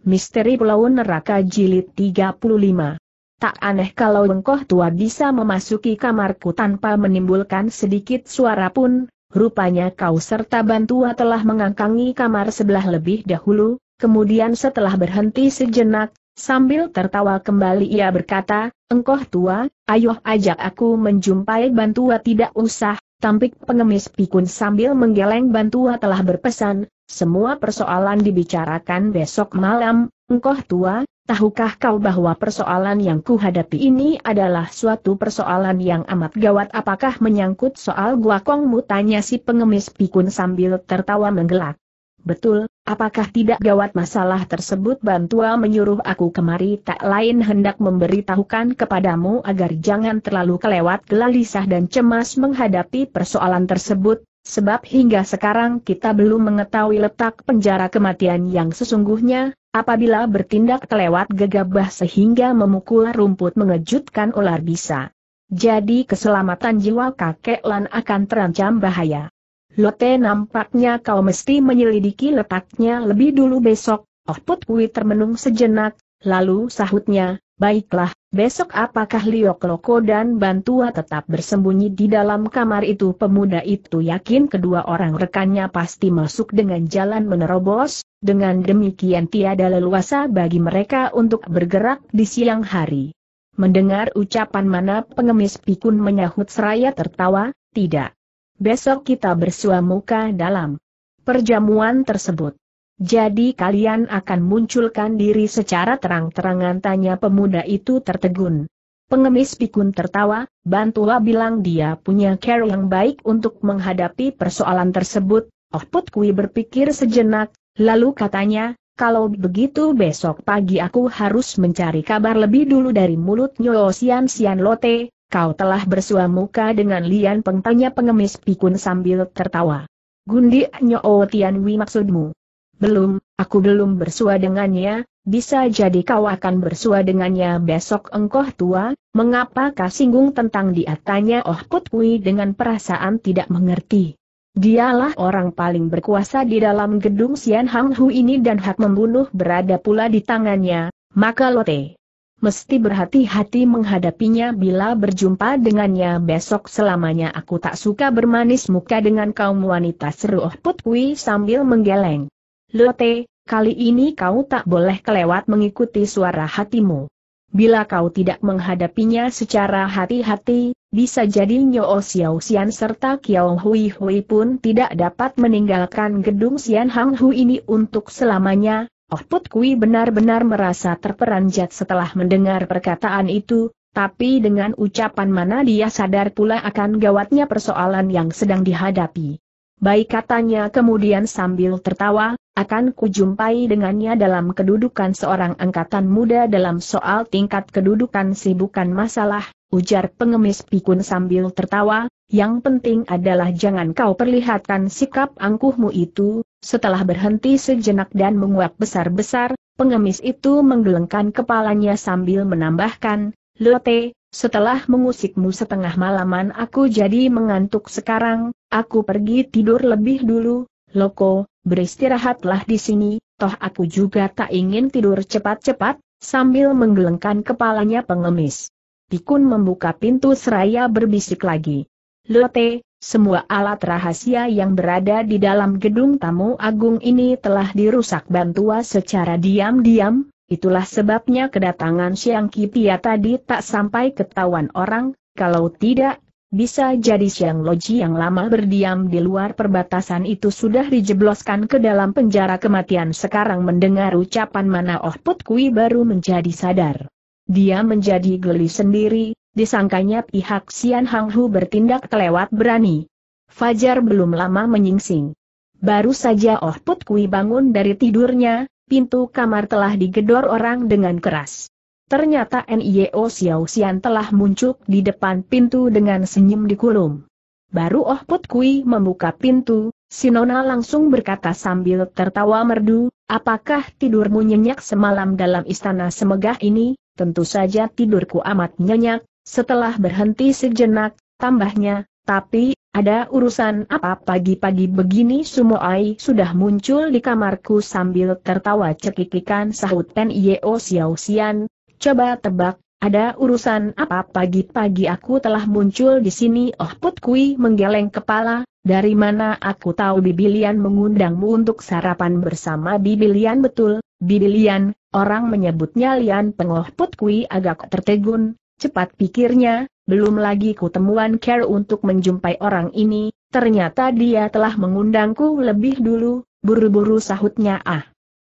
Misteri Pulau Neraka Jilid 35 Tak aneh kalau bengkoh tua bisa memasuki kamarku tanpa menimbulkan sedikit suara pun, rupanya kau serta bantua telah mengangkangi kamar sebelah lebih dahulu, kemudian setelah berhenti sejenak, sambil tertawa kembali ia berkata, Engkoh tua, ayo ajak aku menjumpai bantua tidak usah, tampik pengemis pikun sambil menggeleng bantua telah berpesan, semua persoalan dibicarakan besok malam, engkau tua, tahukah kau bahwa persoalan yang kuhadapi ini adalah suatu persoalan yang amat gawat apakah menyangkut soal kongmu tanya si pengemis pikun sambil tertawa menggelak. Betul, apakah tidak gawat masalah tersebut Bantua menyuruh aku kemari tak lain hendak memberitahukan kepadamu agar jangan terlalu kelewat gelalisah dan cemas menghadapi persoalan tersebut, Sebab hingga sekarang kita belum mengetahui letak penjara kematian yang sesungguhnya, apabila bertindak kelewat gegabah sehingga memukul rumput mengejutkan ular bisa. Jadi keselamatan jiwa kakek Lan akan terancam bahaya. Lote nampaknya kau mesti menyelidiki letaknya lebih dulu besok, Oh Put termenung sejenak, lalu sahutnya, Baiklah, besok apakah Liok Loko dan Bantua tetap bersembunyi di dalam kamar itu? Pemuda itu yakin kedua orang rekannya pasti masuk dengan jalan menerobos, dengan demikian tiada leluasa bagi mereka untuk bergerak di siang hari. Mendengar ucapan mana pengemis pikun menyahut seraya tertawa, tidak. Besok kita bersua muka dalam perjamuan tersebut. Jadi kalian akan munculkan diri secara terang-terangan tanya pemuda itu tertegun. Pengemis pikun tertawa, bantulah bilang dia punya care yang baik untuk menghadapi persoalan tersebut, Oh Put Kui berpikir sejenak, lalu katanya, kalau begitu besok pagi aku harus mencari kabar lebih dulu dari mulut Nyo Sian Sian Lote, kau telah bersua muka dengan Lian Peng tanya pengemis pikun sambil tertawa. Gundi Nyo Tian Wi maksudmu? Belum, aku belum bersua dengannya, bisa jadi kau akan bersua dengannya besok engkau tua, mengapa kau singgung tentang dia tanya Oh Put dengan perasaan tidak mengerti. Dialah orang paling berkuasa di dalam gedung Sian Hang Hu ini dan hak membunuh berada pula di tangannya, maka Lote mesti berhati-hati menghadapinya bila berjumpa dengannya besok selamanya aku tak suka bermanis muka dengan kaum wanita seru Oh Put sambil menggeleng. Lote, kali ini kau tak boleh kelewat mengikuti suara hatimu. Bila kau tidak menghadapinya secara hati-hati, bisa jadi Nyo Xiao Xian serta Kiao Hui Hui pun tidak dapat meninggalkan gedung Xian Hang Hu ini untuk selamanya. Oh Put Kui benar-benar merasa terperanjat setelah mendengar perkataan itu, tapi dengan ucapan mana dia sadar pula akan gawatnya persoalan yang sedang dihadapi. Baik katanya kemudian sambil tertawa, akan kujumpai dengannya dalam kedudukan seorang angkatan muda dalam soal tingkat kedudukan sih bukan masalah, ujar pengemis pikun sambil tertawa, yang penting adalah jangan kau perlihatkan sikap angkuhmu itu, setelah berhenti sejenak dan menguap besar-besar, pengemis itu menggelengkan kepalanya sambil menambahkan, Lote, setelah mengusikmu setengah malaman aku jadi mengantuk sekarang, aku pergi tidur lebih dulu, Loko, beristirahatlah di sini, toh aku juga tak ingin tidur cepat-cepat, sambil menggelengkan kepalanya pengemis. Pikun membuka pintu seraya berbisik lagi. Lote, semua alat rahasia yang berada di dalam gedung tamu agung ini telah dirusak bantua secara diam-diam, Itulah sebabnya kedatangan Siang Kipia tadi tak sampai ketahuan orang, kalau tidak, bisa jadi Siang Loji yang lama berdiam di luar perbatasan itu sudah dijebloskan ke dalam penjara kematian sekarang mendengar ucapan mana Oh Put Kui baru menjadi sadar. Dia menjadi geli sendiri, disangkanya pihak Sian Hang Hu bertindak telewat berani. Fajar belum lama menyingsing. Baru saja Oh Put Kui bangun dari tidurnya, pintu kamar telah digedor orang dengan keras. Ternyata N.I.O. Xiao Xian telah muncul di depan pintu dengan senyum di dikulum. Baru Oh Put Kui membuka pintu, Sinona langsung berkata sambil tertawa merdu, apakah tidurmu nyenyak semalam dalam istana semegah ini? Tentu saja tidurku amat nyenyak, setelah berhenti sejenak, tambahnya, tapi, ada urusan apa pagi-pagi begini Sumoai sudah muncul di kamarku sambil tertawa cekikikan sahut Pen Yeo Xiao Xian. Coba tebak, ada urusan apa pagi-pagi aku telah muncul di sini Oh Put Kui menggeleng kepala, dari mana aku tahu Bibilian mengundangmu untuk sarapan bersama Bibilian betul, Bibilian, orang menyebutnya Lian Pengoh Put Kui agak tertegun, cepat pikirnya, belum lagi kutemuan care untuk menjumpai orang ini, ternyata dia telah mengundangku lebih dulu, buru-buru sahutnya ah.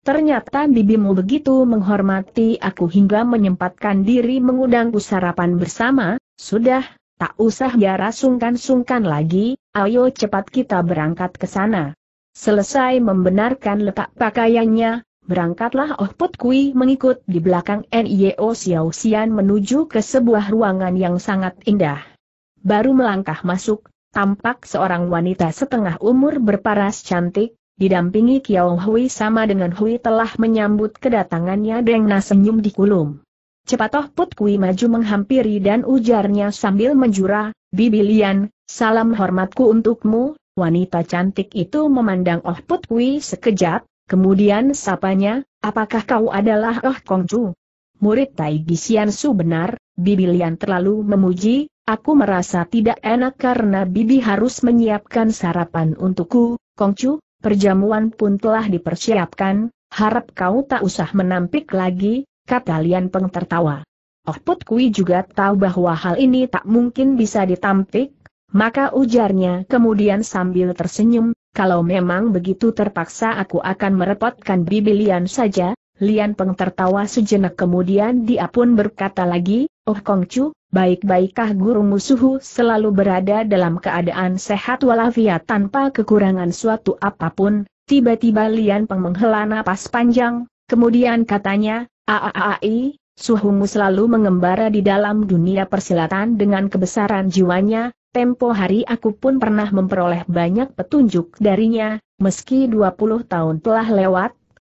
Ternyata bibimu begitu menghormati aku hingga menyempatkan diri mengundangku sarapan bersama, sudah, tak usah biara sungkan-sungkan lagi, ayo cepat kita berangkat ke sana. Selesai membenarkan letak pakaiannya, Berangkatlah Oh Put Kui mengikut di belakang Nio Xiao Xian menuju ke sebuah ruangan yang sangat indah. Baru melangkah masuk, tampak seorang wanita setengah umur berparas cantik, didampingi Kiao Hui sama dengan Hui telah menyambut kedatangannya dengan senyum di kulum. Cepat Oh Put Kui maju menghampiri dan ujarnya sambil menjura, Bibi Lian, salam hormatku untukmu, wanita cantik itu memandang Oh Put Kui sekejap, Kemudian sapanya, apakah kau adalah Oh Kong Chu? Murid Tai Gisian Su benar, Bibi Lian terlalu memuji, aku merasa tidak enak karena Bibi harus menyiapkan sarapan untukku, Kong Chu, perjamuan pun telah dipersiapkan, harap kau tak usah menampik lagi, kata Lian Peng tertawa. Oh Put Kui juga tahu bahwa hal ini tak mungkin bisa ditampik, maka ujarnya kemudian sambil tersenyum, kalau memang begitu terpaksa aku akan merepotkan bibi Lian saja, Lian Peng tertawa sejenak kemudian dia pun berkata lagi, Oh Kong Chu, baik-baikkah guru musuhu selalu berada dalam keadaan sehat walafiat tanpa kekurangan suatu apapun, tiba-tiba Lian Peng menghela napas panjang, kemudian katanya, Aaai, suhumu selalu mengembara di dalam dunia persilatan dengan kebesaran jiwanya, Tempo hari aku pun pernah memperoleh banyak petunjuk darinya, meski 20 tahun telah lewat,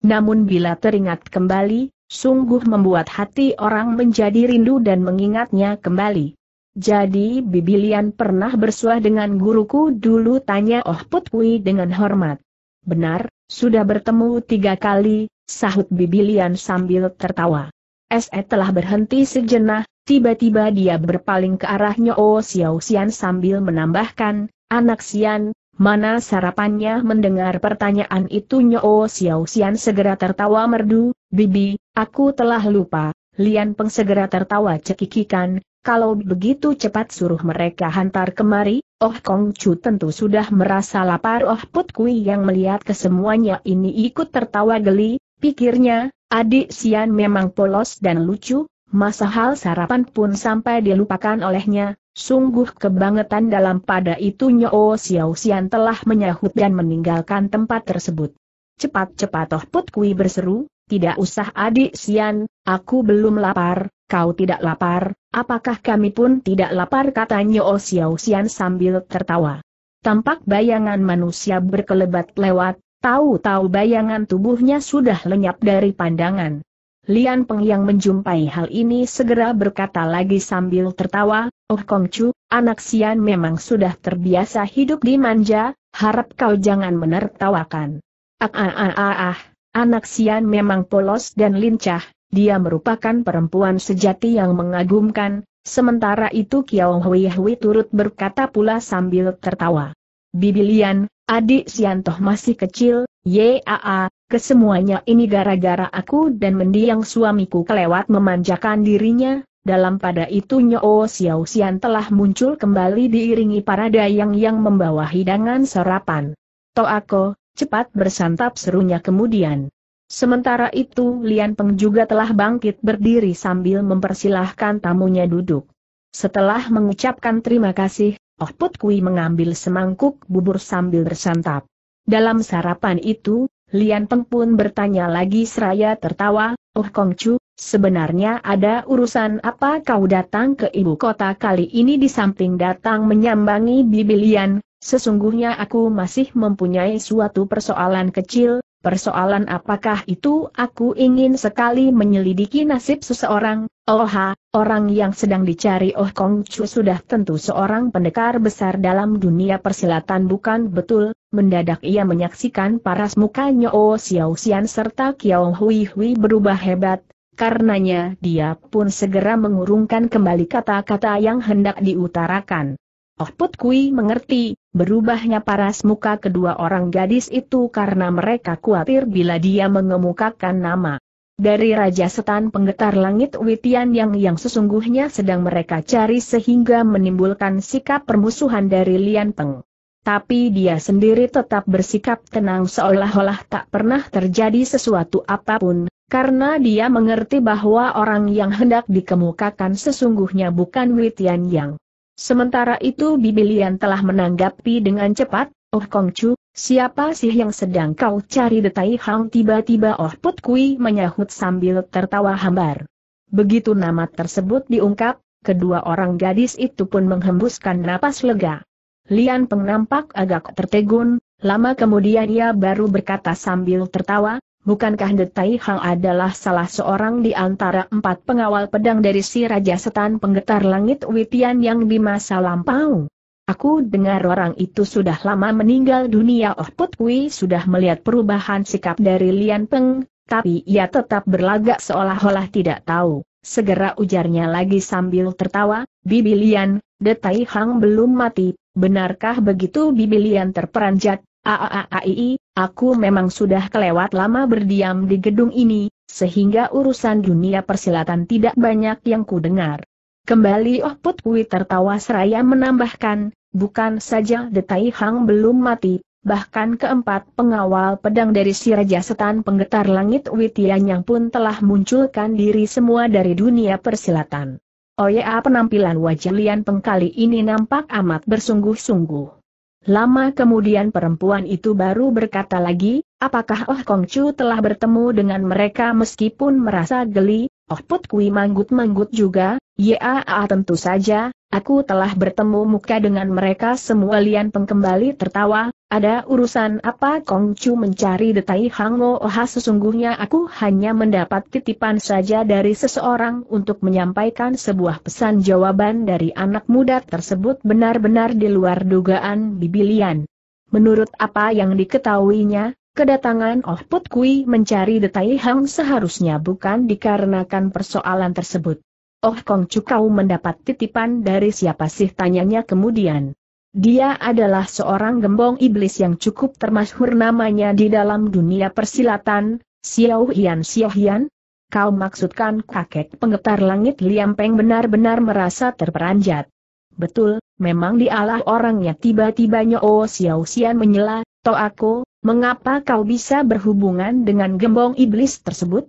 namun bila teringat kembali, sungguh membuat hati orang menjadi rindu dan mengingatnya kembali. Jadi Bibilian pernah bersuah dengan guruku dulu tanya Oh Putwi dengan hormat. Benar, sudah bertemu tiga kali, sahut Bibilian sambil tertawa. SE eh, telah berhenti sejenak, Tiba-tiba dia berpaling ke arahnya Oh Xiao Xian sambil menambahkan, anak Xian, Mana sarapannya mendengar pertanyaan itu Nyo Xiao Xian segera tertawa merdu, Bibi, aku telah lupa, Lian Peng segera tertawa cekikikan, kalau begitu cepat suruh mereka hantar kemari, Oh Kong Chu tentu sudah merasa lapar Oh Put Kui yang melihat kesemuanya ini ikut tertawa geli, pikirnya, adik Xian memang polos dan lucu, masa hal sarapan pun sampai dilupakan olehnya, sungguh kebangetan dalam pada itu Nyo Xiao Xian telah menyahut dan meninggalkan tempat tersebut. Cepat-cepat Toh Put Kui berseru, tidak usah adik Xian, aku belum lapar, kau tidak lapar, apakah kami pun tidak lapar kata Nyo Xiao Xian sambil tertawa. Tampak bayangan manusia berkelebat lewat, tahu-tahu bayangan tubuhnya sudah lenyap dari pandangan. Lian Peng yang menjumpai hal ini segera berkata lagi sambil tertawa, Oh Kong Chu, anak Sian memang sudah terbiasa hidup di manja, harap kau jangan menertawakan. Ah ah ah ah ah, anak Sian memang polos dan lincah, dia merupakan perempuan sejati yang mengagumkan, sementara itu Kiao Hui Hui turut berkata pula sambil tertawa. Bibi Lian, Adik Siantoh masih kecil, yaa, kesemuanya ini gara-gara aku dan mendiang suamiku kelewat memanjakan dirinya, dalam pada itu Nyo Xiao Xian telah muncul kembali diiringi para dayang yang membawa hidangan sarapan. Toako, cepat bersantap serunya kemudian. Sementara itu Lian Peng juga telah bangkit berdiri sambil mempersilahkan tamunya duduk. Setelah mengucapkan terima kasih, Oh Put Kui mengambil semangkuk bubur sambil bersantap. Dalam sarapan itu, Lian Peng pun bertanya lagi seraya tertawa, Oh Kong Chu, sebenarnya ada urusan apa kau datang ke ibu kota kali ini di samping datang menyambangi Bibi Lian, sesungguhnya aku masih mempunyai suatu persoalan kecil, Persoalan apakah itu aku ingin sekali menyelidiki nasib seseorang, oha, orang yang sedang dicari Oh Kong Chu sudah tentu seorang pendekar besar dalam dunia persilatan bukan betul, mendadak ia menyaksikan paras mukanya Oh Xiao Xian serta Kiao Hui Hui berubah hebat, karenanya dia pun segera mengurungkan kembali kata-kata yang hendak diutarakan. Oh Put Kui mengerti, berubahnya paras muka kedua orang gadis itu karena mereka khawatir bila dia mengemukakan nama. Dari Raja Setan Penggetar Langit Witian yang yang sesungguhnya sedang mereka cari sehingga menimbulkan sikap permusuhan dari Lian Peng. Tapi dia sendiri tetap bersikap tenang seolah-olah tak pernah terjadi sesuatu apapun, karena dia mengerti bahwa orang yang hendak dikemukakan sesungguhnya bukan Witian Yang. Sementara itu Bibilian telah menanggapi dengan cepat, Oh Kong Chu, siapa sih yang sedang kau cari detai hang tiba-tiba Oh Put Kui menyahut sambil tertawa hambar. Begitu nama tersebut diungkap, kedua orang gadis itu pun menghembuskan napas lega. Lian Peng nampak agak tertegun, lama kemudian ia baru berkata sambil tertawa, Bukankah Detai Hang adalah salah seorang di antara empat pengawal pedang dari si Raja Setan Penggetar Langit Witian yang di masa lampau? Aku dengar orang itu sudah lama meninggal dunia Oh Put Kui sudah melihat perubahan sikap dari Lian Peng, tapi ia tetap berlagak seolah-olah tidak tahu. Segera ujarnya lagi sambil tertawa, Bibi Lian, Detai Hang belum mati, benarkah begitu Bibi Lian terperanjat? Aaaii. Aku memang sudah kelewat lama berdiam di gedung ini, sehingga urusan dunia persilatan tidak banyak yang kudengar. Kembali Oh Put tertawa seraya menambahkan, bukan saja Detai Hang belum mati, bahkan keempat pengawal pedang dari si Raja Setan penggetar langit yang pun telah munculkan diri semua dari dunia persilatan. Oya oh penampilan wajah Lian pengkali ini nampak amat bersungguh-sungguh. Lama kemudian perempuan itu baru berkata lagi, apakah Oh Kong Chu telah bertemu dengan mereka meskipun merasa geli, Oh Put Kui manggut-manggut juga, ya tentu saja, Aku telah bertemu muka dengan mereka semua Lian Pengkembali tertawa, ada urusan apa Kong Chu mencari detai Hang Mo Oha sesungguhnya aku hanya mendapat titipan saja dari seseorang untuk menyampaikan sebuah pesan jawaban dari anak muda tersebut benar-benar di luar dugaan Bibilian. Menurut apa yang diketahuinya, kedatangan Oh Put Kui mencari detai Hang seharusnya bukan dikarenakan persoalan tersebut. Oh Kong Chu kau mendapat titipan dari siapa sih tanyanya kemudian. Dia adalah seorang gembong iblis yang cukup termasyhur namanya di dalam dunia persilatan, Xiao Hian Xiao Hian? Kau maksudkan kakek pengetar langit Liampeng benar-benar merasa terperanjat. Betul, memang dialah orangnya tiba-tibanya Oh Xiao Xian menyela, To aku, mengapa kau bisa berhubungan dengan gembong iblis tersebut?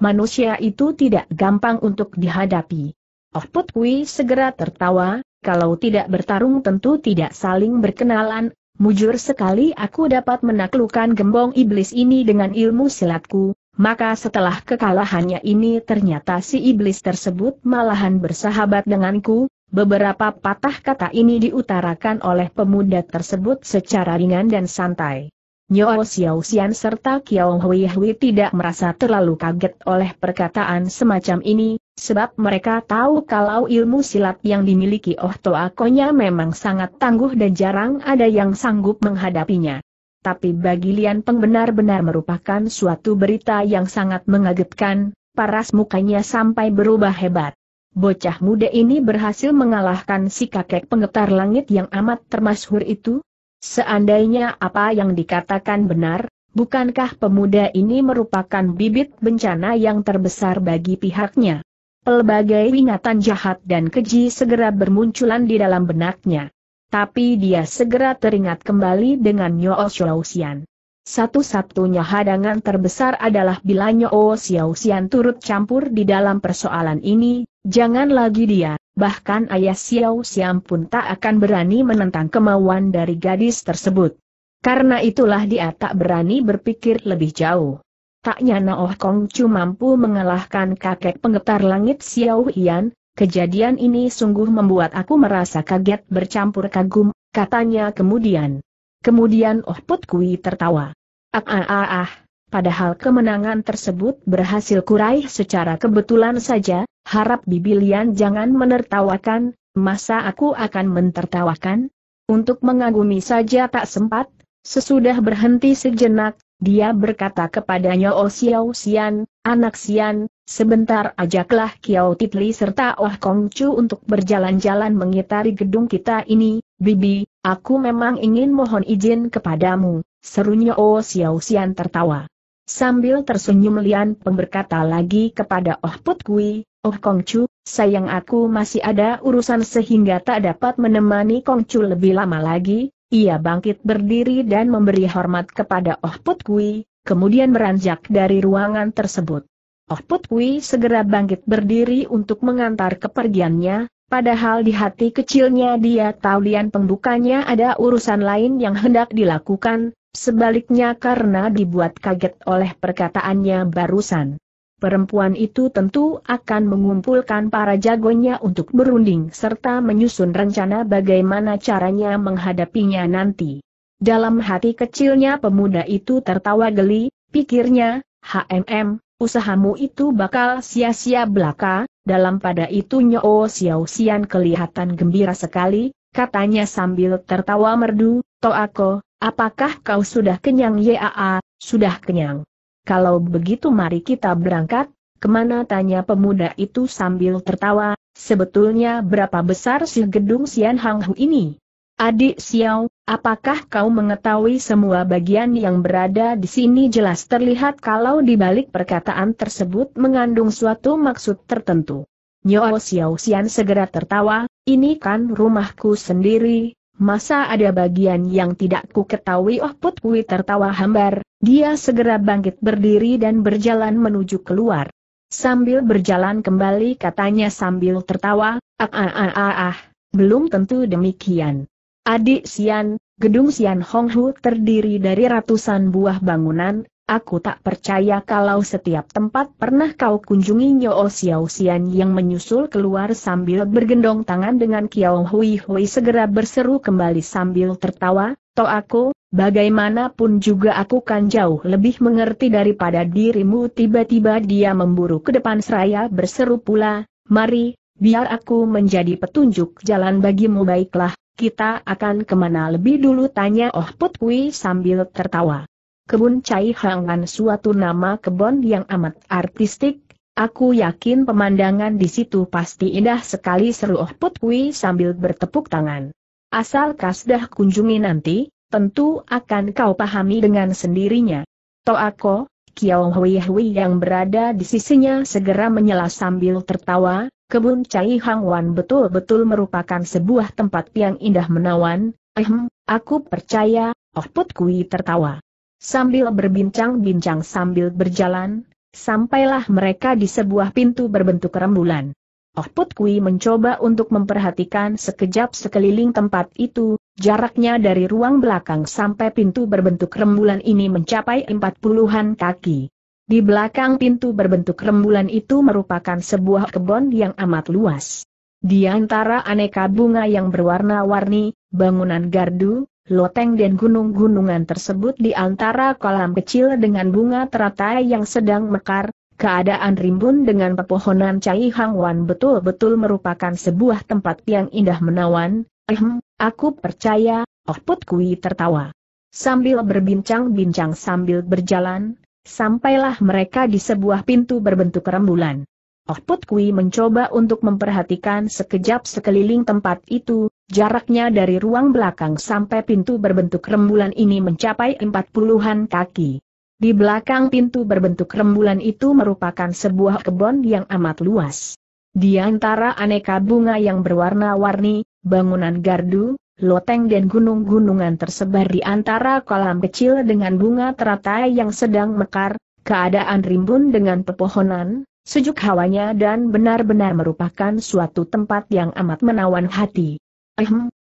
manusia itu tidak gampang untuk dihadapi. Oh Put Kui segera tertawa, kalau tidak bertarung tentu tidak saling berkenalan, mujur sekali aku dapat menaklukkan gembong iblis ini dengan ilmu silatku, maka setelah kekalahannya ini ternyata si iblis tersebut malahan bersahabat denganku, beberapa patah kata ini diutarakan oleh pemuda tersebut secara ringan dan santai. Nyo Xiao Xian serta Kiao Hui Hui tidak merasa terlalu kaget oleh perkataan semacam ini, sebab mereka tahu kalau ilmu silat yang dimiliki Oh Toa memang sangat tangguh dan jarang ada yang sanggup menghadapinya. Tapi bagi Lian Peng benar-benar merupakan suatu berita yang sangat mengagetkan, paras mukanya sampai berubah hebat. Bocah muda ini berhasil mengalahkan si kakek pengetar langit yang amat termasyhur itu, Seandainya apa yang dikatakan benar, bukankah pemuda ini merupakan bibit bencana yang terbesar bagi pihaknya? Pelbagai ingatan jahat dan keji segera bermunculan di dalam benaknya. Tapi dia segera teringat kembali dengan Nyo Xiaoxian. Satu-satunya hadangan terbesar adalah bila Nyo Xiaoxian turut campur di dalam persoalan ini, Jangan lagi dia, bahkan ayah Xiao Xiam pun tak akan berani menentang kemauan dari gadis tersebut. Karena itulah dia tak berani berpikir lebih jauh. Taknya Naoh Kong Chu mampu mengalahkan kakek penggetar langit Xiao Hian, kejadian ini sungguh membuat aku merasa kaget bercampur kagum, katanya kemudian. Kemudian Oh Put Kui tertawa. Ah ah ah ah, padahal kemenangan tersebut berhasil kuraih secara kebetulan saja, Harap Bibilian jangan menertawakan, masa aku akan mentertawakan? Untuk mengagumi saja tak sempat, sesudah berhenti sejenak, dia berkata kepadanya Oh Xiao Xian, anak Xian, sebentar ajaklah Kiao Titli serta Oh Kong Chu untuk berjalan-jalan mengitari gedung kita ini, Bibi, aku memang ingin mohon izin kepadamu, serunya Oh Xiao Xian tertawa. Sambil tersenyum Lian Peng berkata lagi kepada Oh Put Kui, Oh Kong Chu, sayang aku masih ada urusan sehingga tak dapat menemani Kong Chu lebih lama lagi. Ia bangkit berdiri dan memberi hormat kepada Oh Put Kui, kemudian meranjak dari ruangan tersebut. Oh Put Kui segera bangkit berdiri untuk mengantar kepergiannya, padahal di hati kecilnya dia tahu Lian Peng bukannya ada urusan lain yang hendak dilakukan, Sebaliknya karena dibuat kaget oleh perkataannya barusan. Perempuan itu tentu akan mengumpulkan para jagonya untuk berunding serta menyusun rencana bagaimana caranya menghadapinya nanti. Dalam hati kecilnya pemuda itu tertawa geli, pikirnya, HMM, usahamu itu bakal sia-sia belaka, dalam pada itu Nyo Xiao sian kelihatan gembira sekali, katanya sambil tertawa merdu, aku. Apakah kau sudah kenyang Yaa, sudah kenyang? Kalau begitu mari kita berangkat, kemana tanya pemuda itu sambil tertawa, sebetulnya berapa besar si gedung Sian Hang Hu ini? Adik Xiao, apakah kau mengetahui semua bagian yang berada di sini jelas terlihat kalau di balik perkataan tersebut mengandung suatu maksud tertentu. Nyo Xiao Xian segera tertawa, ini kan rumahku sendiri, Masa ada bagian yang tidak ku ketahui Oh Put Kui tertawa hambar, dia segera bangkit berdiri dan berjalan menuju keluar. Sambil berjalan kembali katanya sambil tertawa, ah ah ah ah, ah. belum tentu demikian. Adik Sian, gedung Sian Hong Hu terdiri dari ratusan buah bangunan, Aku tak percaya kalau setiap tempat pernah kau kunjungi Nyo Xiao Xian yang menyusul keluar sambil bergendong tangan dengan Kiao Hui Hui segera berseru kembali sambil tertawa, To aku, bagaimanapun juga aku kan jauh lebih mengerti daripada dirimu tiba-tiba dia memburu ke depan seraya berseru pula, mari, biar aku menjadi petunjuk jalan bagimu baiklah, kita akan kemana lebih dulu tanya Oh Put Hui sambil tertawa. Kebun Cai Hangan suatu nama kebun yang amat artistik, Aku yakin pemandangan di situ pasti indah sekali seru Oh Put Kui sambil bertepuk tangan. Asal kasdah kunjungi nanti, tentu akan kau pahami dengan sendirinya. aku, Kiao Hui Hui yang berada di sisinya segera menyela sambil tertawa, kebun Cai Hang Wan betul-betul merupakan sebuah tempat yang indah menawan, ehem, aku percaya, Oh Put Kui tertawa. Sambil berbincang-bincang sambil berjalan, sampailah mereka di sebuah pintu berbentuk rembulan. Oh Put mencoba untuk memperhatikan sekejap sekeliling tempat itu, jaraknya dari ruang belakang sampai pintu berbentuk rembulan ini mencapai empat puluhan kaki. Di belakang pintu berbentuk rembulan itu merupakan sebuah kebun yang amat luas. Di antara aneka bunga yang berwarna-warni, bangunan gardu, loteng dan gunung-gunungan tersebut di antara kolam kecil dengan bunga teratai yang sedang mekar, keadaan rimbun dengan pepohonan cai hangwan betul-betul merupakan sebuah tempat yang indah menawan, ehm, aku percaya, Oh Put Kui tertawa. Sambil berbincang-bincang sambil berjalan, sampailah mereka di sebuah pintu berbentuk rembulan. Oh Put Kui mencoba untuk memperhatikan sekejap sekeliling tempat itu, Jaraknya dari ruang belakang sampai pintu berbentuk rembulan ini mencapai empat puluhan kaki. Di belakang pintu berbentuk rembulan itu merupakan sebuah kebun yang amat luas. Di antara aneka bunga yang berwarna-warni, bangunan gardu, loteng dan gunung-gunungan tersebar di antara kolam kecil dengan bunga teratai yang sedang mekar, keadaan rimbun dengan pepohonan, sejuk hawanya dan benar-benar merupakan suatu tempat yang amat menawan hati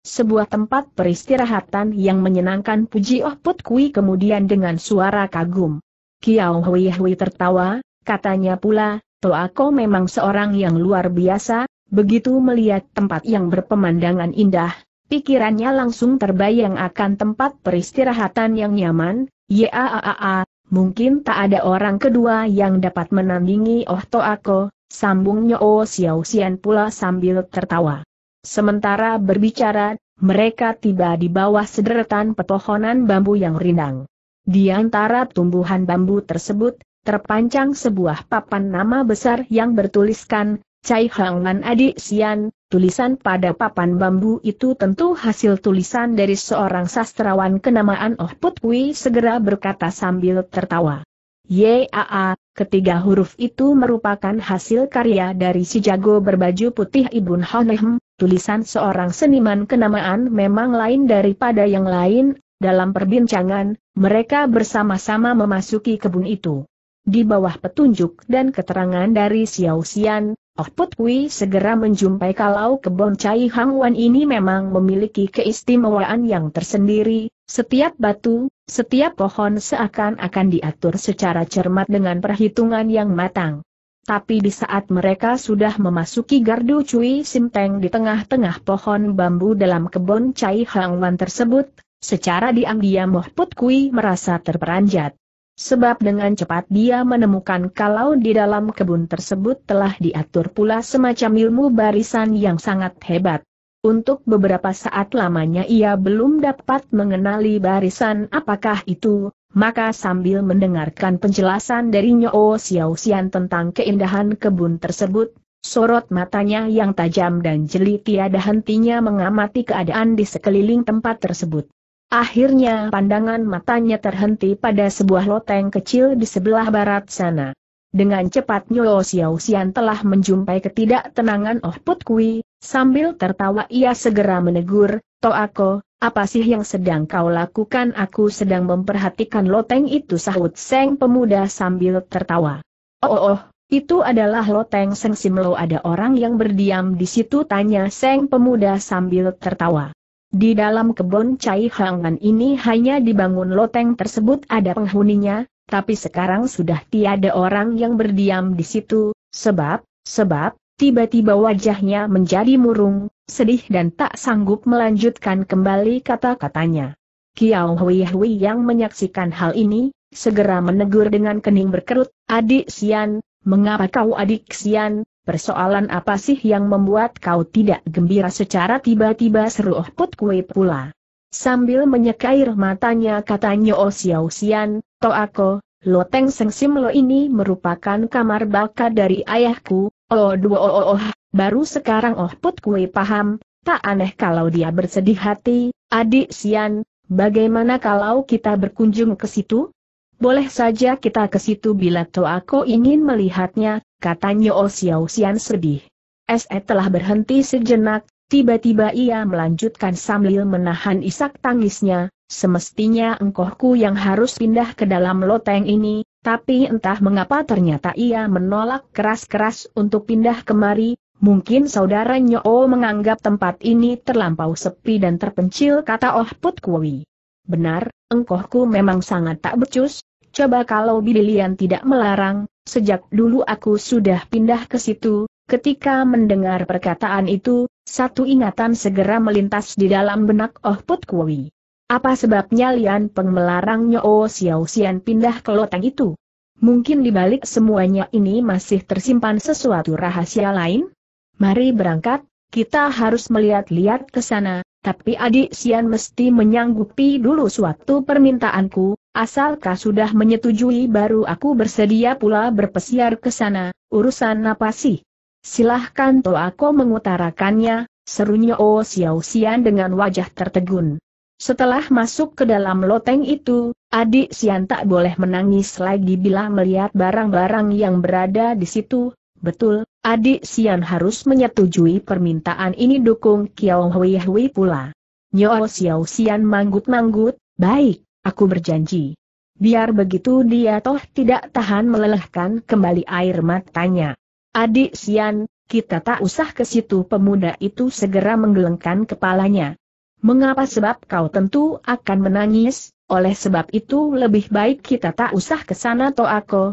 sebuah tempat peristirahatan yang menyenangkan Puji Oh Put Kui kemudian dengan suara kagum. Kiao Hui Hui tertawa, katanya pula, Toa Ko memang seorang yang luar biasa, begitu melihat tempat yang berpemandangan indah, pikirannya langsung terbayang akan tempat peristirahatan yang nyaman, yaaaa, mungkin tak ada orang kedua yang dapat menandingi Oh Toa Ko. Sambungnya Oh Xiao Xian pula sambil tertawa. Sementara berbicara, mereka tiba di bawah sederetan pepohonan bambu yang rindang. Di antara tumbuhan bambu tersebut, terpancang sebuah papan nama besar yang bertuliskan, Cai Hang Lan Adik Sian, tulisan pada papan bambu itu tentu hasil tulisan dari seorang sastrawan kenamaan Oh Put segera berkata sambil tertawa. YAA, ketiga huruf itu merupakan hasil karya dari si jago berbaju putih Ibun Honehm, tulisan seorang seniman kenamaan memang lain daripada yang lain, dalam perbincangan, mereka bersama-sama memasuki kebun itu. Di bawah petunjuk dan keterangan dari Xiao Xian, Oh Put Kui segera menjumpai kalau kebun Cai Hang Wan ini memang memiliki keistimewaan yang tersendiri, setiap batu, setiap pohon seakan-akan diatur secara cermat dengan perhitungan yang matang. Tapi di saat mereka sudah memasuki gardu cuy simpeng di tengah-tengah pohon bambu dalam kebun Cai Hang tersebut, secara diam-diam Moh Put Kui merasa terperanjat. Sebab dengan cepat dia menemukan kalau di dalam kebun tersebut telah diatur pula semacam ilmu barisan yang sangat hebat. Untuk beberapa saat lamanya ia belum dapat mengenali barisan apakah itu, maka sambil mendengarkan penjelasan dari Nyo Xiaoxian tentang keindahan kebun tersebut, sorot matanya yang tajam dan jeli tiada hentinya mengamati keadaan di sekeliling tempat tersebut. Akhirnya pandangan matanya terhenti pada sebuah loteng kecil di sebelah barat sana. Dengan cepat Nyo Xian telah menjumpai ketidaktenangan Oh Put Kui, sambil tertawa ia segera menegur, Toako, apa sih yang sedang kau lakukan aku sedang memperhatikan loteng itu sahut Seng pemuda sambil tertawa. Oh oh oh, itu adalah loteng Seng Simlo ada orang yang berdiam di situ tanya Seng pemuda sambil tertawa. Di dalam kebun Cai Hangan ini hanya dibangun loteng tersebut ada penghuninya, tapi sekarang sudah tiada orang yang berdiam di situ, sebab, sebab, tiba-tiba wajahnya menjadi murung, sedih dan tak sanggup melanjutkan kembali kata-katanya. Kiao Hui Hui yang menyaksikan hal ini, segera menegur dengan kening berkerut, adik Sian, mengapa kau adik Sian, persoalan apa sih yang membuat kau tidak gembira secara tiba-tiba seru oh put kue pula. Sambil menyekair matanya katanya Oh Xiao Sian, Toh aku, Loteng Seng Lo ini merupakan kamar baka dari ayahku, oh dua oh oh, oh. baru sekarang oh put kue paham, tak aneh kalau dia bersedih hati, adik Sian, bagaimana kalau kita berkunjung ke situ? Boleh saja kita ke situ bila Toako ingin melihatnya, katanya Oh Xiao Xian sedih. SE eh, telah berhenti sejenak, Tiba-tiba ia melanjutkan sambil menahan isak tangisnya, semestinya engkohku yang harus pindah ke dalam loteng ini, tapi entah mengapa ternyata ia menolak keras-keras untuk pindah kemari, mungkin saudara Nyo menganggap tempat ini terlampau sepi dan terpencil kata Oh Put Kui. Benar, engkohku memang sangat tak becus, coba kalau Bilian tidak melarang, sejak dulu aku sudah pindah ke situ, Ketika mendengar perkataan itu, satu ingatan segera melintas di dalam benak Oh Put Kui. Apa sebabnya Lian Peng melarang Nyo Xiao Xian pindah ke loteng itu? Mungkin di balik semuanya ini masih tersimpan sesuatu rahasia lain? Mari berangkat, kita harus melihat-lihat ke sana, tapi adik Xian mesti menyanggupi dulu suatu permintaanku, asalkah sudah menyetujui baru aku bersedia pula berpesiar ke sana, urusan apa sih? Silahkan aku mengutarakannya, serunya O oh Xiao Xian dengan wajah tertegun. Setelah masuk ke dalam loteng itu, adik Xian tak boleh menangis lagi bila melihat barang-barang yang berada di situ. Betul, adik Xian harus menyetujui permintaan ini dukung Kiao Hui Hui pula. Nyo oh Xiao Xian manggut-manggut, baik, aku berjanji. Biar begitu dia toh tidak tahan melelehkan kembali air matanya. Adik Sian, kita tak usah ke situ pemuda itu segera menggelengkan kepalanya. Mengapa sebab kau tentu akan menangis, oleh sebab itu lebih baik kita tak usah ke sana to aku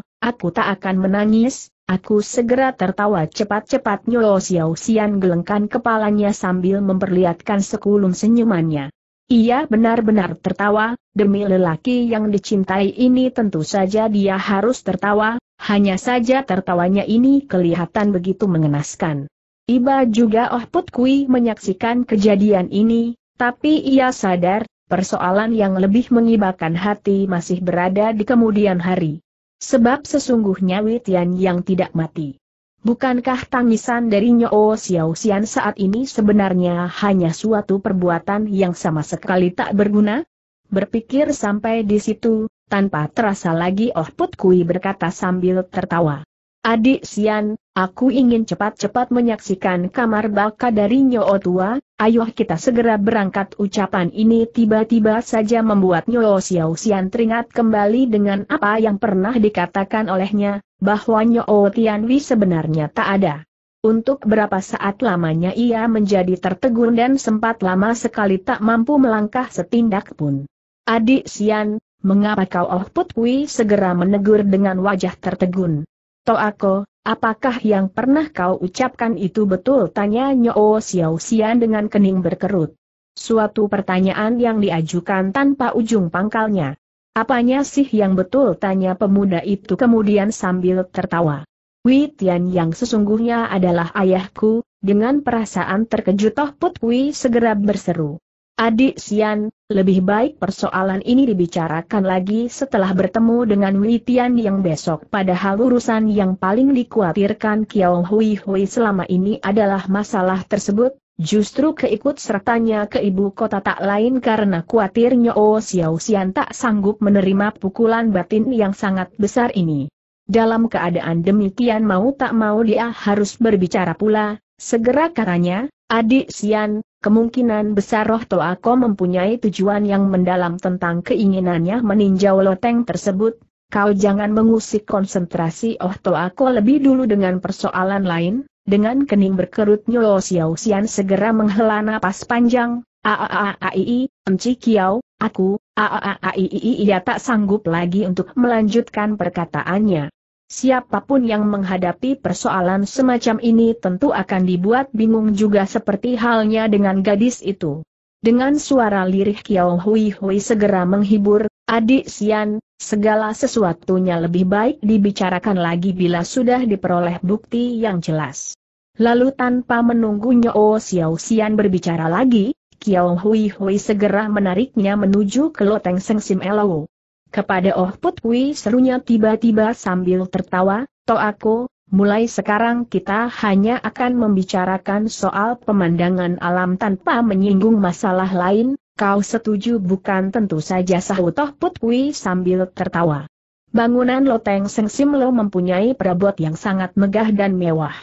tak akan menangis, aku segera tertawa cepat-cepat Nyo Xiao Sian gelengkan kepalanya sambil memperlihatkan sekulum senyumannya. Ia benar-benar tertawa, demi lelaki yang dicintai ini tentu saja dia harus tertawa, hanya saja tertawanya ini kelihatan begitu mengenaskan. Iba juga Oh Put Kui menyaksikan kejadian ini, tapi ia sadar, persoalan yang lebih mengibakan hati masih berada di kemudian hari. Sebab sesungguhnya Witian yang tidak mati. Bukankah tangisan dari Nyo Xian saat ini sebenarnya hanya suatu perbuatan yang sama sekali tak berguna? Berpikir sampai di situ, tanpa terasa lagi Oh Put Kui berkata sambil tertawa. Adik Sian, aku ingin cepat-cepat menyaksikan kamar baka dari Nyoo Tua, ayo kita segera berangkat ucapan ini tiba-tiba saja membuat Nyoo Xiao Sian teringat kembali dengan apa yang pernah dikatakan olehnya, bahwa Nyoo Tianwi sebenarnya tak ada. Untuk berapa saat lamanya ia menjadi tertegun dan sempat lama sekali tak mampu melangkah setindak pun. Adik Sian, Mengapa kau Oh Put segera menegur dengan wajah tertegun? Toako, apakah yang pernah kau ucapkan itu betul? Tanya Nyo Xiao Xian dengan kening berkerut. Suatu pertanyaan yang diajukan tanpa ujung pangkalnya. Apanya sih yang betul? Tanya pemuda itu kemudian sambil tertawa. Wei Tian yang sesungguhnya adalah ayahku, dengan perasaan terkejut Oh Put segera berseru. Adik Sian, lebih baik persoalan ini dibicarakan lagi setelah bertemu dengan Wei Tian yang besok padahal urusan yang paling dikhawatirkan Kiao Hui Hui selama ini adalah masalah tersebut, justru keikut sertanya ke ibu kota tak lain karena khawatirnya Oh Xiao Xian tak sanggup menerima pukulan batin yang sangat besar ini. Dalam keadaan demikian mau tak mau dia harus berbicara pula, segera katanya, adik Sian, Kemungkinan besar roh Toako mempunyai tujuan yang mendalam tentang keinginannya meninjau loteng tersebut, kau jangan mengusik konsentrasi Oh Toako lebih dulu dengan persoalan lain, dengan kening berkerut Nyo Xiao Xian segera menghela napas panjang, Aaaaii, Enci Kiao, aku, aaaai ia tak sanggup lagi untuk melanjutkan perkataannya. Siapapun yang menghadapi persoalan semacam ini tentu akan dibuat bingung juga seperti halnya dengan gadis itu. Dengan suara lirih Kiao Hui Hui segera menghibur, adik Sian, segala sesuatunya lebih baik dibicarakan lagi bila sudah diperoleh bukti yang jelas. Lalu tanpa menunggu Nyo Xiao Sian berbicara lagi, Kiao Hui Hui segera menariknya menuju ke loteng Seng Sim Elou. Kepada Oh Put Kui serunya tiba-tiba sambil tertawa, aku, mulai sekarang kita hanya akan membicarakan soal pemandangan alam tanpa menyinggung masalah lain, kau setuju bukan tentu saja sahut Oh Put Kui sambil tertawa. Bangunan Loteng Seng Sim mempunyai perabot yang sangat megah dan mewah.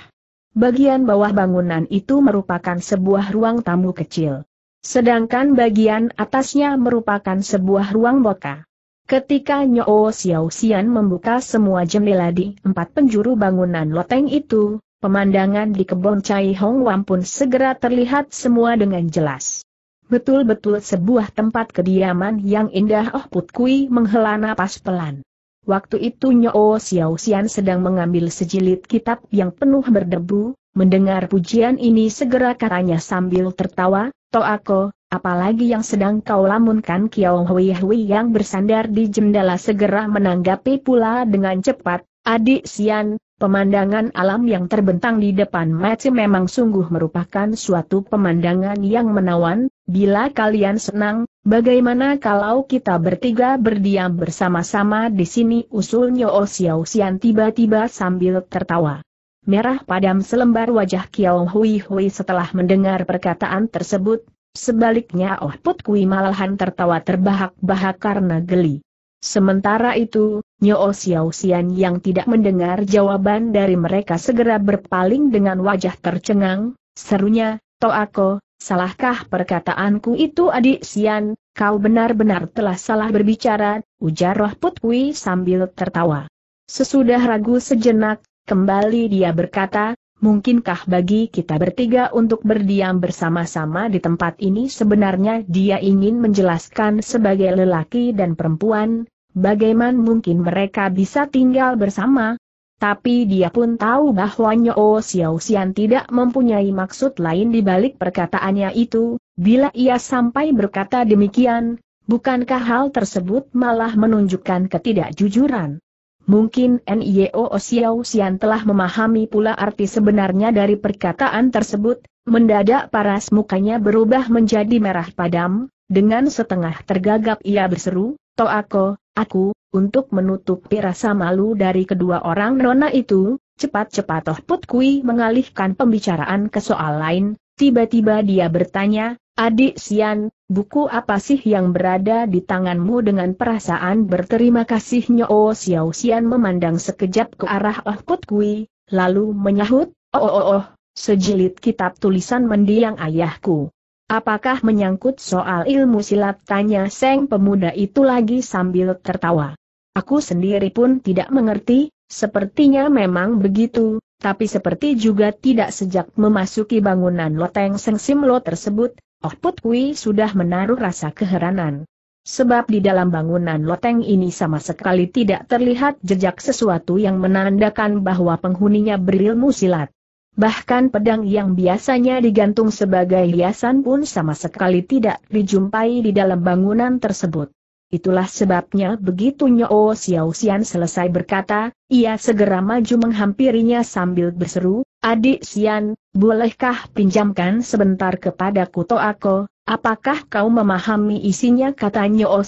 Bagian bawah bangunan itu merupakan sebuah ruang tamu kecil. Sedangkan bagian atasnya merupakan sebuah ruang bokah. Ketika Nyo Xiao Xian membuka semua jendela di empat penjuru bangunan loteng itu, pemandangan di kebun Cai Hong Wan pun segera terlihat semua dengan jelas. Betul-betul sebuah tempat kediaman yang indah Oh Put Kui menghela napas pelan. Waktu itu Nyo Xiao Xian sedang mengambil sejilid kitab yang penuh berdebu, mendengar pujian ini segera katanya sambil tertawa, Toako, apalagi yang sedang kau lamunkan Kiao Hui Hui yang bersandar di jendela segera menanggapi pula dengan cepat, adik Sian, pemandangan alam yang terbentang di depan Maci memang sungguh merupakan suatu pemandangan yang menawan, bila kalian senang, bagaimana kalau kita bertiga berdiam bersama-sama di sini usulnya Oh Xiao Sian tiba-tiba sambil tertawa. Merah padam selembar wajah Kiao Hui Hui setelah mendengar perkataan tersebut, Sebaliknya Oh Put Kui malahan tertawa terbahak-bahak karena geli. Sementara itu, Nyo Xiao Xian yang tidak mendengar jawaban dari mereka segera berpaling dengan wajah tercengang, serunya, Toako, salahkah perkataanku itu adik Xian, kau benar-benar telah salah berbicara, ujar Oh Put Kui sambil tertawa. Sesudah ragu sejenak, kembali dia berkata, mungkinkah bagi kita bertiga untuk berdiam bersama-sama di tempat ini? Sebenarnya dia ingin menjelaskan sebagai lelaki dan perempuan, bagaimana mungkin mereka bisa tinggal bersama? Tapi dia pun tahu bahwa Nyo Xian tidak mempunyai maksud lain di balik perkataannya itu, bila ia sampai berkata demikian, bukankah hal tersebut malah menunjukkan ketidakjujuran? Mungkin N.I.O. Xiao Xian telah memahami pula arti sebenarnya dari perkataan tersebut, mendadak paras mukanya berubah menjadi merah padam, dengan setengah tergagap ia berseru, Toako, aku, untuk menutupi rasa malu dari kedua orang nona itu, cepat-cepat Toh putkui mengalihkan pembicaraan ke soal lain, tiba-tiba dia bertanya, Adik Sian, buku apa sih yang berada di tanganmu dengan perasaan berterima kasih Nyo Xiao Sian memandang sekejap ke arah Oh Put Kui, lalu menyahut, oh oh oh, oh sejilid kitab tulisan mendiang ayahku. Apakah menyangkut soal ilmu silat tanya Seng pemuda itu lagi sambil tertawa. Aku sendiri pun tidak mengerti, sepertinya memang begitu, tapi seperti juga tidak sejak memasuki bangunan loteng Seng Simlo tersebut, Oh Put Kui sudah menaruh rasa keheranan. Sebab di dalam bangunan loteng ini sama sekali tidak terlihat jejak sesuatu yang menandakan bahwa penghuninya berilmu silat. Bahkan pedang yang biasanya digantung sebagai hiasan pun sama sekali tidak dijumpai di dalam bangunan tersebut. Itulah sebabnya begitu Nyo Xiaoxian selesai berkata, ia segera maju menghampirinya sambil berseru, Adik Xian, bolehkah pinjamkan sebentar kepada kuto aku? apakah kau memahami isinya kata Nyo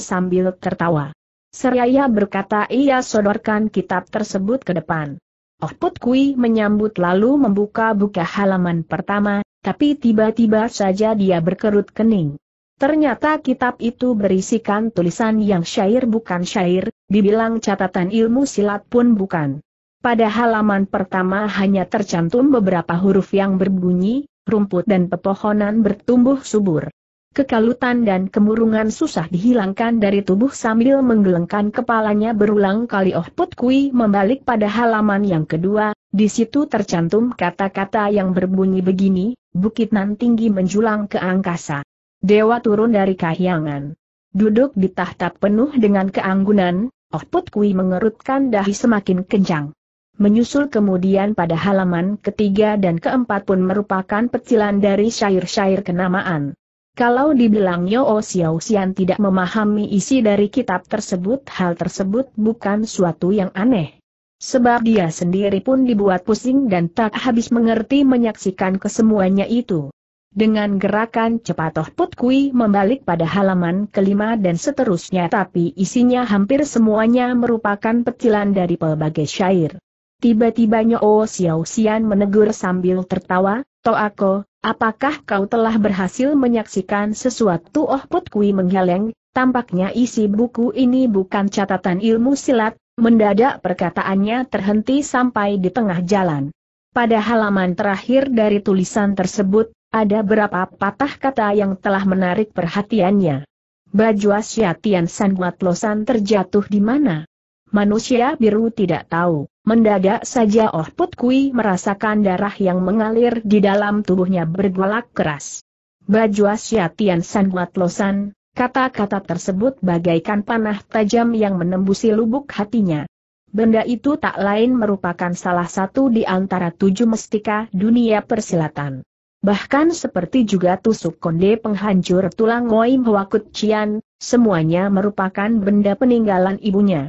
sambil tertawa. Seraya berkata ia sodorkan kitab tersebut ke depan. Oh Put Kui menyambut lalu membuka-buka halaman pertama, tapi tiba-tiba saja dia berkerut kening. Ternyata kitab itu berisikan tulisan yang syair bukan syair, dibilang catatan ilmu silat pun bukan. Pada halaman pertama hanya tercantum beberapa huruf yang berbunyi, rumput dan pepohonan bertumbuh subur. Kekalutan dan kemurungan susah dihilangkan dari tubuh sambil menggelengkan kepalanya berulang kali Oh Put Kui membalik pada halaman yang kedua, di situ tercantum kata-kata yang berbunyi begini, bukit nan tinggi menjulang ke angkasa. Dewa turun dari kahyangan. Duduk di tahta penuh dengan keanggunan, Oh Put mengerutkan dahi semakin kencang. Menyusul kemudian pada halaman ketiga dan keempat pun merupakan pecilan dari syair-syair kenamaan. Kalau dibilang Yo O Xiao Xian tidak memahami isi dari kitab tersebut hal tersebut bukan suatu yang aneh. Sebab dia sendiri pun dibuat pusing dan tak habis mengerti menyaksikan kesemuanya itu. Dengan gerakan cepat Oh Put Kui membalik pada halaman kelima dan seterusnya tapi isinya hampir semuanya merupakan petilan dari pelbagai syair. Tiba-tiba Nyo Xiao Xian menegur sambil tertawa, Toako, apakah kau telah berhasil menyaksikan sesuatu Oh Put Kui menggeleng, tampaknya isi buku ini bukan catatan ilmu silat, mendadak perkataannya terhenti sampai di tengah jalan. Pada halaman terakhir dari tulisan tersebut, ada berapa patah kata yang telah menarik perhatiannya. Baju Asia Tian San Guat Losan terjatuh di mana? Manusia biru tidak tahu, mendadak saja Oh Put Kui merasakan darah yang mengalir di dalam tubuhnya bergolak keras. Baju Asia Tian San Guat Losan, kata-kata tersebut bagaikan panah tajam yang menembusi lubuk hatinya. Benda itu tak lain merupakan salah satu di antara tujuh mestika dunia persilatan. Bahkan seperti juga tusuk konde penghancur tulang Ngoi Mwakut Cian, semuanya merupakan benda peninggalan ibunya.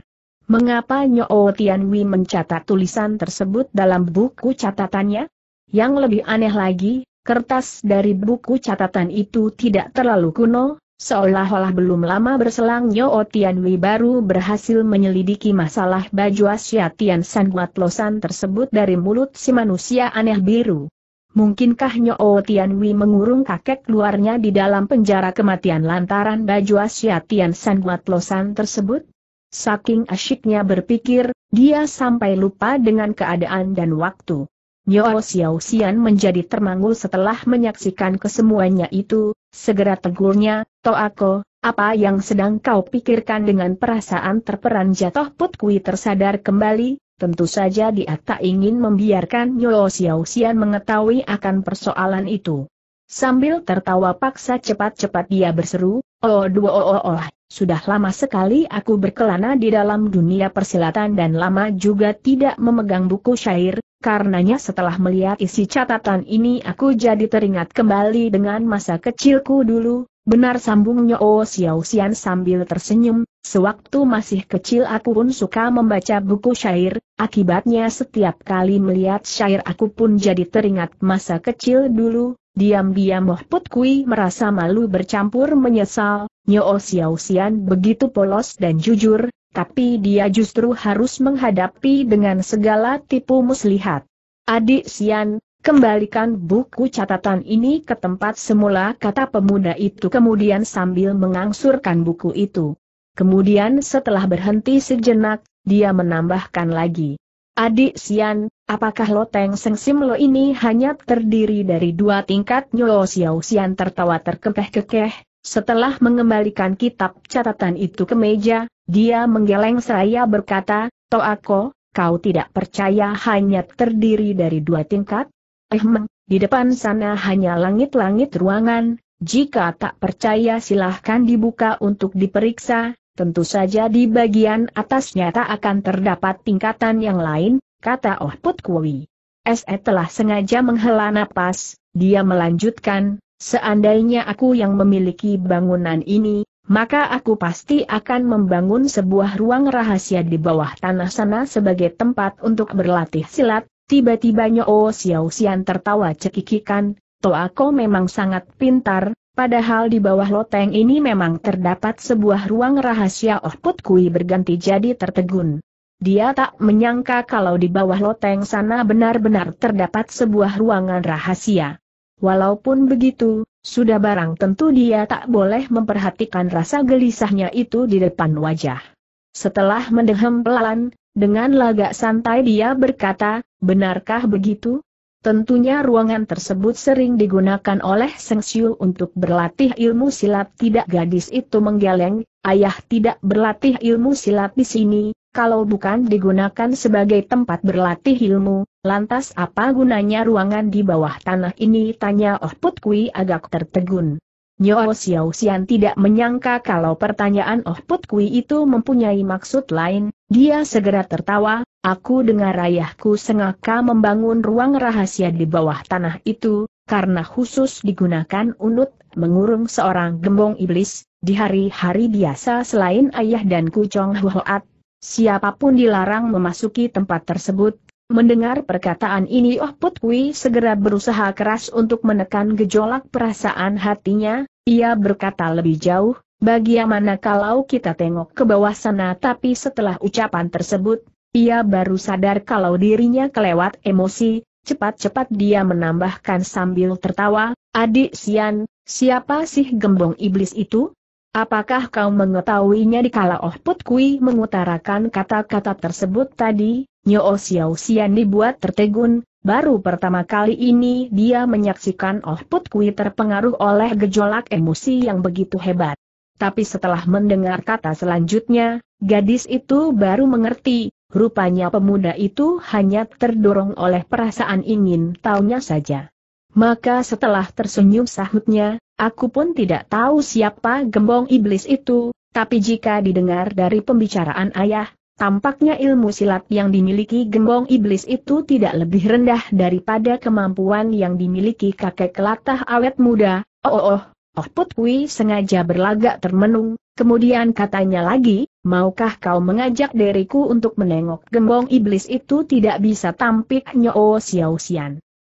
Mengapa Nyoo Tianwi mencatat tulisan tersebut dalam buku catatannya? Yang lebih aneh lagi, kertas dari buku catatan itu tidak terlalu kuno, seolah-olah belum lama berselang Nyoo Tianwi baru berhasil menyelidiki masalah baju Asia Tian San Losan tersebut dari mulut si manusia aneh biru. Mungkinkah Tian Tianwi mengurung kakek luarnya di dalam penjara kematian lantaran baju Asia Tian San Guat Losan tersebut? Saking asyiknya berpikir, dia sampai lupa dengan keadaan dan waktu. Nyo Xiao Xian menjadi termangu setelah menyaksikan kesemuanya itu, segera tegurnya, Toako, apa yang sedang kau pikirkan dengan perasaan terperanjat? Toh Put Kui tersadar kembali, Tentu saja dia tak ingin membiarkan Nyo Xiao Xian mengetahui akan persoalan itu. Sambil tertawa paksa cepat-cepat dia berseru, Oh dua oh oh oh, sudah lama sekali aku berkelana di dalam dunia persilatan dan lama juga tidak memegang buku syair, karenanya setelah melihat isi catatan ini aku jadi teringat kembali dengan masa kecilku dulu, Benar sambungnya Oh Xiao Xian sambil tersenyum, sewaktu masih kecil aku pun suka membaca buku syair, akibatnya setiap kali melihat syair aku pun jadi teringat masa kecil dulu, diam-diam Moh Put Kui merasa malu bercampur menyesal, Nyo oh Xiao Xian begitu polos dan jujur, tapi dia justru harus menghadapi dengan segala tipu muslihat. Adik Sian. Kembalikan buku catatan ini ke tempat semula kata pemuda itu kemudian sambil mengangsurkan buku itu. Kemudian setelah berhenti sejenak, dia menambahkan lagi. Adik Sian, apakah loteng Seng ini hanya terdiri dari dua tingkat Nyo Xiao Sian tertawa terkekeh-kekeh, setelah mengembalikan kitab catatan itu ke meja, dia menggeleng seraya berkata, Toako, kau tidak percaya hanya terdiri dari dua tingkat? Ehm, di depan sana hanya langit-langit ruangan, jika tak percaya silahkan dibuka untuk diperiksa, tentu saja di bagian atasnya tak akan terdapat tingkatan yang lain, kata Oh Put Kui. SE telah sengaja menghela napas, dia melanjutkan, seandainya aku yang memiliki bangunan ini, maka aku pasti akan membangun sebuah ruang rahasia di bawah tanah sana sebagai tempat untuk berlatih silat, Tiba-tibanya Oh Xiao Xian tertawa cekikikan, Toa kau memang sangat pintar, padahal di bawah loteng ini memang terdapat sebuah ruang rahasia Oh Put Kui berganti jadi tertegun. Dia tak menyangka kalau di bawah loteng sana benar-benar terdapat sebuah ruangan rahasia. Walaupun begitu, sudah barang tentu dia tak boleh memperhatikan rasa gelisahnya itu di depan wajah. Setelah mendehem pelan, dengan lagak santai dia berkata, benarkah begitu? Tentunya ruangan tersebut sering digunakan oleh Seng Siu untuk berlatih ilmu silat tidak gadis itu menggeleng, ayah tidak berlatih ilmu silat di sini, kalau bukan digunakan sebagai tempat berlatih ilmu, lantas apa gunanya ruangan di bawah tanah ini tanya Oh Put Kui agak tertegun. Nyo Xiao Xian tidak menyangka kalau pertanyaan Oh Put Kui itu mempunyai maksud lain, dia segera tertawa, aku dengar ayahku sengaka membangun ruang rahasia di bawah tanah itu, karena khusus digunakan untuk mengurung seorang gembong iblis, di hari-hari biasa selain ayah dan kucong huhoat, siapapun dilarang memasuki tempat tersebut, Mendengar perkataan ini Oh Put segera berusaha keras untuk menekan gejolak perasaan hatinya, ia berkata lebih jauh, bagaimana kalau kita tengok ke bawah sana tapi setelah ucapan tersebut, ia baru sadar kalau dirinya kelewat emosi, cepat-cepat dia menambahkan sambil tertawa, adik Sian, siapa sih gembong iblis itu? Apakah kau mengetahuinya dikala Oh Put mengutarakan kata-kata tersebut tadi, Nyo oh Xiao Xian dibuat tertegun, baru pertama kali ini dia menyaksikan Oh Put Kui terpengaruh oleh gejolak emosi yang begitu hebat. Tapi setelah mendengar kata selanjutnya, gadis itu baru mengerti, rupanya pemuda itu hanya terdorong oleh perasaan ingin taunya saja. Maka setelah tersenyum sahutnya, aku pun tidak tahu siapa gembong iblis itu, tapi jika didengar dari pembicaraan ayah, Tampaknya ilmu silat yang dimiliki gembong iblis itu tidak lebih rendah daripada kemampuan yang dimiliki kakek kelatah awet muda. Oh, oh oh, oh Put Kui sengaja berlagak termenung, kemudian katanya lagi, maukah kau mengajak diriku untuk menengok gembong iblis itu tidak bisa tampik Nyoo Xiao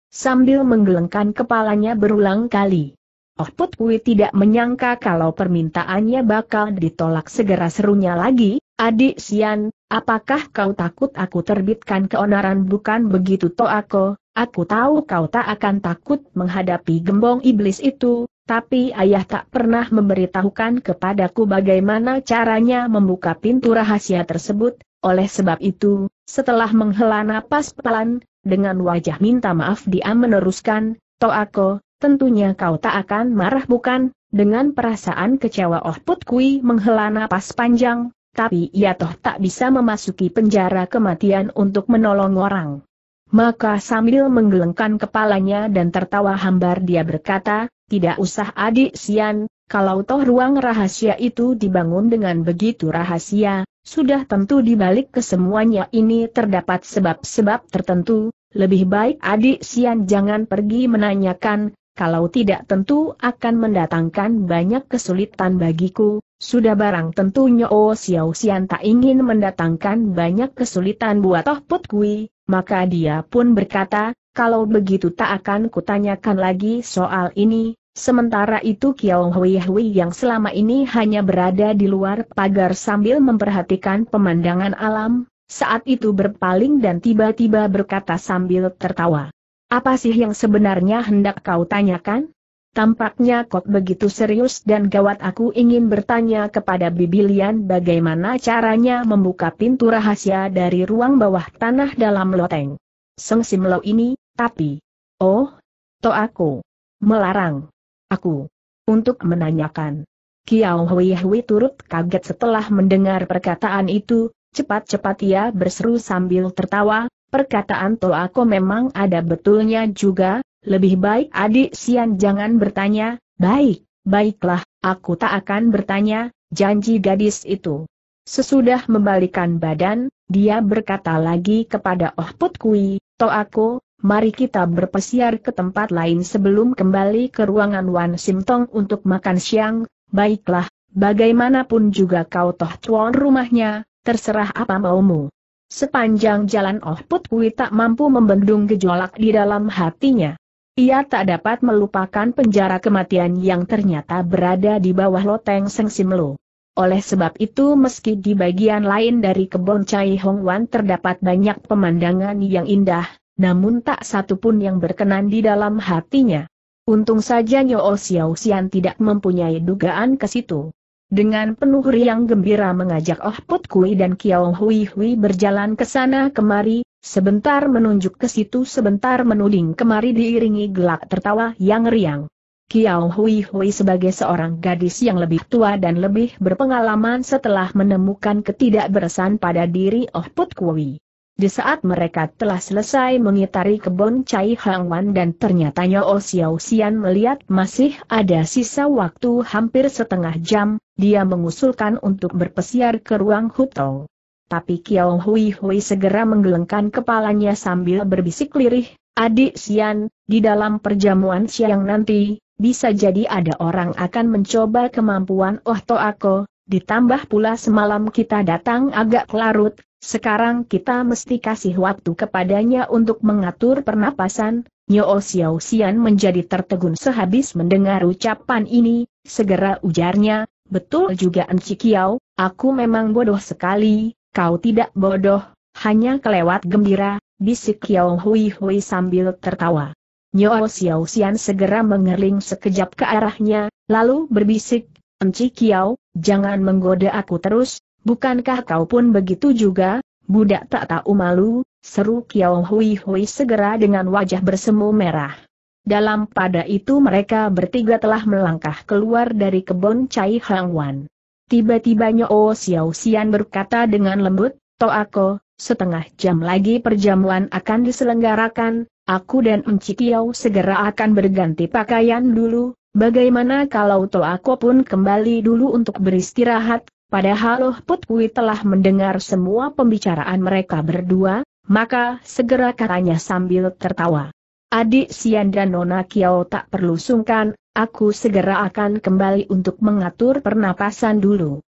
Sambil menggelengkan kepalanya berulang kali. Oh Put tidak menyangka kalau permintaannya bakal ditolak segera serunya lagi, adik Sian, Apakah kau takut aku terbitkan keonaran bukan begitu Toako? Aku tahu kau tak akan takut menghadapi gembong iblis itu, tapi ayah tak pernah memberitahukan kepadaku bagaimana caranya membuka pintu rahasia tersebut, oleh sebab itu, setelah menghela napas pelan, dengan wajah minta maaf dia meneruskan, Toako, tentunya kau tak akan marah bukan? Dengan perasaan kecewa Oh Put Kui menghela napas panjang, tapi ia toh tak bisa memasuki penjara kematian untuk menolong orang. Maka sambil menggelengkan kepalanya dan tertawa hambar dia berkata, tidak usah adik Sian, kalau toh ruang rahasia itu dibangun dengan begitu rahasia, sudah tentu di balik kesemuanya ini terdapat sebab-sebab tertentu, lebih baik adik Sian jangan pergi menanyakan, kalau tidak tentu akan mendatangkan banyak kesulitan bagiku, sudah barang tentunya Oh Xiao Xian tak ingin mendatangkan banyak kesulitan buat Toh Put Kui, maka dia pun berkata, kalau begitu tak akan kutanyakan lagi soal ini, sementara itu Kiao Hui Hui yang selama ini hanya berada di luar pagar sambil memperhatikan pemandangan alam, saat itu berpaling dan tiba-tiba berkata sambil tertawa. Apa sih yang sebenarnya hendak kau tanyakan? Tampaknya kok begitu serius dan gawat aku ingin bertanya kepada Bibilian bagaimana caranya membuka pintu rahasia dari ruang bawah tanah dalam loteng. Seng Simlo ini, tapi... Oh, to aku. Melarang. Aku. Untuk menanyakan. Kiao Hui Hui turut kaget setelah mendengar perkataan itu, cepat-cepat ia berseru sambil tertawa, perkataan to aku memang ada betulnya juga, lebih baik adik Sian jangan bertanya, baik, baiklah, aku tak akan bertanya, janji gadis itu. Sesudah membalikan badan, dia berkata lagi kepada Oh Put Kui, To aku, mari kita berpesiar ke tempat lain sebelum kembali ke ruangan Wan Simtong untuk makan siang, baiklah, bagaimanapun juga kau toh tuan rumahnya, terserah apa maumu. Sepanjang jalan Oh Put Kui tak mampu membendung gejolak di dalam hatinya. Ia tak dapat melupakan penjara kematian yang ternyata berada di bawah loteng Seng Simlo. Oleh sebab itu meski di bagian lain dari kebun Chai Hong Wan terdapat banyak pemandangan yang indah, namun tak satupun yang berkenan di dalam hatinya. Untung saja Nyo Xiao Xian tidak mempunyai dugaan ke situ. Dengan penuh riang gembira mengajak Oh Put Kui dan Kiao Hui Hui berjalan ke sana kemari, Sebentar menunjuk ke situ sebentar menuding kemari diiringi gelak tertawa yang riang. Kiao Hui Hui sebagai seorang gadis yang lebih tua dan lebih berpengalaman setelah menemukan ketidakberesan pada diri Oh Put Kui. Di saat mereka telah selesai mengitari kebun Cai Hang Wan dan ternyata Nyo Xiao Xian melihat masih ada sisa waktu hampir setengah jam, dia mengusulkan untuk berpesiar ke ruang hutong. Tapi Kiao Hui Hui segera menggelengkan kepalanya sambil berbisik lirih, Adik Sian, di dalam perjamuan siang nanti, bisa jadi ada orang akan mencoba kemampuan Oh Toako, ditambah pula semalam kita datang agak kelarut, sekarang kita mesti kasih waktu kepadanya untuk mengatur pernapasan, Nyo Xiao Sian menjadi tertegun sehabis mendengar ucapan ini, segera ujarnya, betul juga Enci Kiao, aku memang bodoh sekali, Kau tidak bodoh, hanya kelewat gembira, bisik Yao Hui Hui sambil tertawa. Nyo Xiao Xian segera mengerling sekejap ke arahnya, lalu berbisik, Enci Kiao, jangan menggoda aku terus, bukankah kau pun begitu juga, budak tak tahu malu, seru Kiao Hui Hui segera dengan wajah bersemu merah. Dalam pada itu mereka bertiga telah melangkah keluar dari kebun Cai wan. Tiba-tiba Nyo Xiao Xian berkata dengan lembut, Toako, setengah jam lagi perjamuan akan diselenggarakan, aku dan Enci Tiao segera akan berganti pakaian dulu, bagaimana kalau Toako pun kembali dulu untuk beristirahat, padahal Loh Put Kui telah mendengar semua pembicaraan mereka berdua, maka segera katanya sambil tertawa. Adik Sian dan Nona Kiao tak perlu sungkan, Aku segera akan kembali untuk mengatur pernapasan dulu.